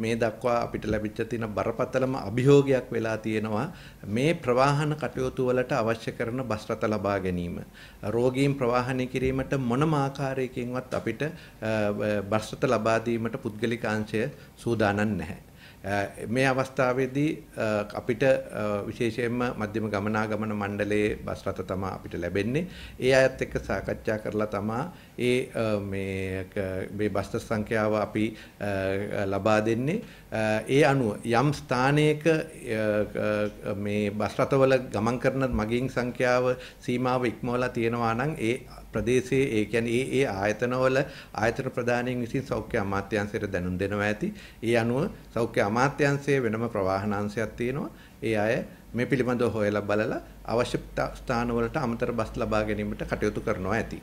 මේ දක්වා අපිට ලැබිච්ච තියෙන බරපතලම අභියෝගයක් වෙලා තියෙනවා මේ ප්‍රවාහන කටයුතු වලට අවශ්‍ය කරන බස් රථ ලබා ගැනීම. රෝගීන් ප්‍රවාහනය කිරීමට මොනම ආකාරයකින්වත් අපිට බස් රථ ලබා දීමට පුද්ගලික අංශය සූදානම් නැහැ. මේ අවස්ථාවේදී අපිට විශේෂයෙන්ම මධ්‍යම ගමනාගමන මණ්ඩලයේ බස් රථ තමයි අපිට ලැබෙන්නේ. ඒ අයත් එක්ක සාකච්ඡා කරලා තමයි ඒ මේ මේ බස් සංඛ්‍යාව අපි ලබා දෙන්නේ. ඒ අනුව යම් ස්ථානයක මේ බස් රථවල ගමන් කරන මගීන් සංඛ්‍යාව සීමාව ඉක්මවලා තියෙනවා නම් ඒ ප්‍රදේශයේ ඒ කියන්නේ ඒ ඒ ආයතනවල ආයතන ප්‍රදානයෙන් විසින් සෞඛ්‍ය අමාත්‍යාංශයට දැනුම් දෙනවා ඇති. ඒ අනුව සෞඛ්‍ය අමාත්‍යංශයේ වෙනම ප්‍රවාහනාංශයක් තියෙනවා. ඒ අය මේ පිළිබඳව හොයලා බලලා අවශ්‍ය ස්ථානවලට අමතර බස් ලබා ගැනීමට කටයුතු කරනවා ඇති.